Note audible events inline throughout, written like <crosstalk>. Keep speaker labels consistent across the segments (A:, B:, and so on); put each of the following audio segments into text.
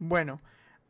A: Bueno,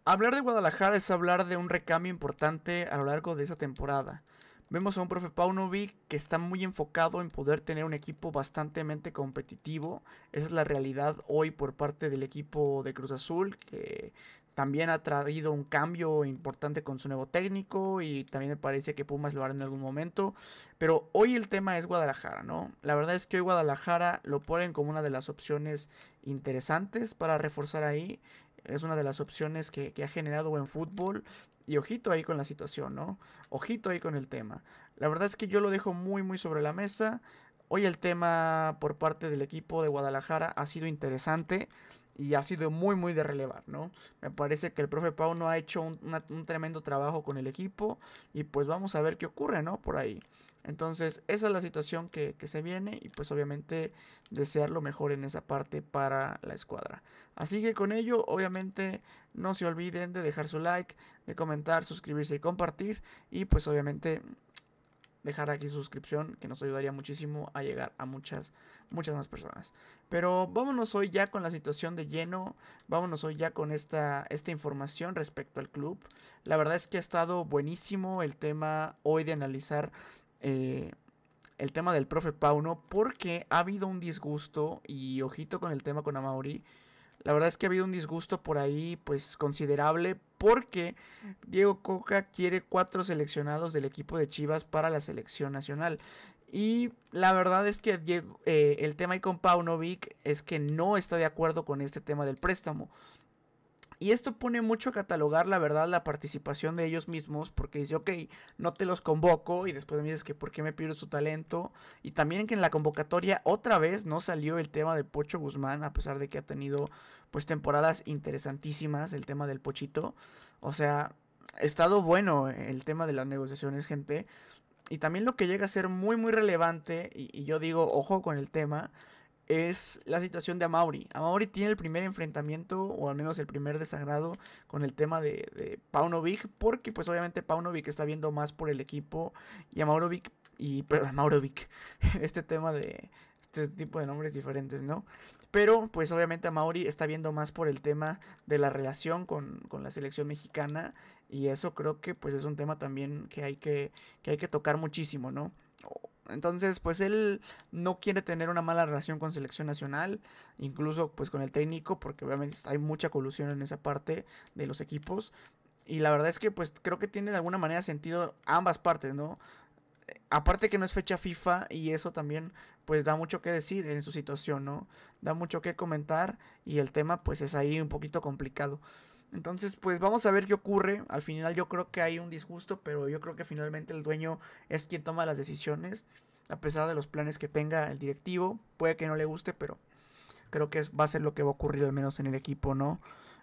A: hablar de Guadalajara es hablar de un recambio importante a lo largo de esa temporada. Vemos a un profe Paunovic que está muy enfocado en poder tener un equipo bastante competitivo. Esa es la realidad hoy por parte del equipo de Cruz Azul, que también ha traído un cambio importante con su nuevo técnico y también me parece que Pumas lo hará en algún momento. Pero hoy el tema es Guadalajara, ¿no? La verdad es que hoy Guadalajara lo ponen como una de las opciones interesantes para reforzar ahí es una de las opciones que, ha generado buen fútbol. Y ojito ahí con la situación, ¿no? Ojito ahí con el tema. La verdad es que yo lo dejo muy, muy sobre la mesa. Hoy el tema por parte del equipo de Guadalajara ha sido interesante y ha sido muy, muy de relevar, ¿no? Me parece que el profe Pau no ha hecho un, un tremendo trabajo con el equipo y pues vamos a ver qué ocurre, ¿no? Por ahí. Entonces, esa es la situación que, se viene y pues obviamente desear lo mejor en esa parte para la escuadra. Así que con ello, obviamente, no se olviden de dejar su like, de comentar, suscribirse y compartir. Y pues obviamente dejar aquí su suscripción que nos ayudaría muchísimo a llegar a muchas, muchas más personas. Pero vámonos hoy ya con la situación de lleno, vámonos hoy ya con esta, esta información respecto al club. La verdad es que ha estado buenísimo el tema hoy de analizar eh, el tema del profe Pauno porque ha habido un disgusto y ojito con el tema con Amauri. La verdad es que ha habido un disgusto por ahí pues considerable porque Diego Coca quiere cuatro seleccionados del equipo de Chivas para la selección nacional. Y la verdad es que eh, el tema ahí con Paunovic es que no está de acuerdo con este tema del préstamo. Y esto pone mucho a catalogar, la verdad, la participación de ellos mismos, porque dice, ok, no te los convoco y después me dices que por qué me pido su talento. Y también que en la convocatoria otra vez no salió el tema de Pocho Guzmán, a pesar de que ha tenido pues temporadas interesantísimas el tema del Pochito. O sea, ha estado bueno el tema de las negociaciones, gente. Y también lo que llega a ser muy, muy relevante, y, y yo digo, ojo con el tema, es la situación de Amaury, Amaury tiene el primer enfrentamiento, o al menos el primer desagrado, con el tema de, de Paunovic, porque pues obviamente Paunovic está viendo más por el equipo y Amaurovic, y perdón, Amaurovic, <laughs> este tema de este tipo de nombres diferentes, ¿no? Pero pues obviamente Amaury está viendo más por el tema de la relación con, con, la selección mexicana y eso creo que pues es un tema también que hay que, que, hay que tocar muchísimo, ¿no? Entonces, pues él no quiere tener una mala relación con selección nacional, incluso pues con el técnico, porque obviamente hay mucha colusión en esa parte de los equipos. Y la verdad es que pues creo que tiene de alguna manera sentido ambas partes, ¿no? Aparte que no es fecha FIFA y eso también pues da mucho que decir en su situación, ¿no? Da mucho que comentar y el tema pues es ahí un poquito complicado. Entonces, pues vamos a ver qué ocurre. Al final yo creo que hay un disgusto, pero yo creo que finalmente el dueño es quien toma las decisiones. A pesar de los planes que tenga el directivo, puede que no le guste, pero creo que va a ser lo que va a ocurrir al menos en el equipo, ¿no?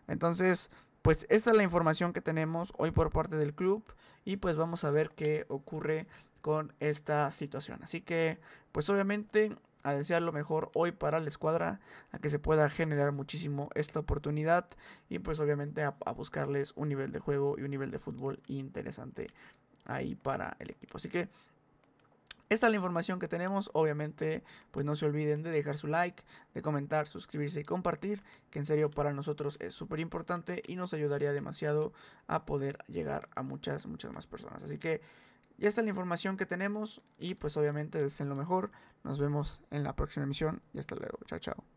A: Entonces, pues esta es la información que tenemos hoy por parte del club y pues vamos a ver qué ocurre con esta situación. Así que, pues obviamente a desear lo mejor hoy para la escuadra, a que se pueda generar muchísimo esta oportunidad y pues obviamente a, buscarles un nivel de juego y un nivel de fútbol interesante ahí para el equipo. Así que esta es la información que tenemos, obviamente pues no se olviden de dejar su like, de comentar, suscribirse y compartir, que en serio para nosotros es súper importante y nos ayudaría demasiado a poder llegar a muchas, muchas más personas. Así que y esta es la información que tenemos y pues obviamente deseen lo mejor. Nos vemos en la próxima emisión y hasta luego. Chao, chao.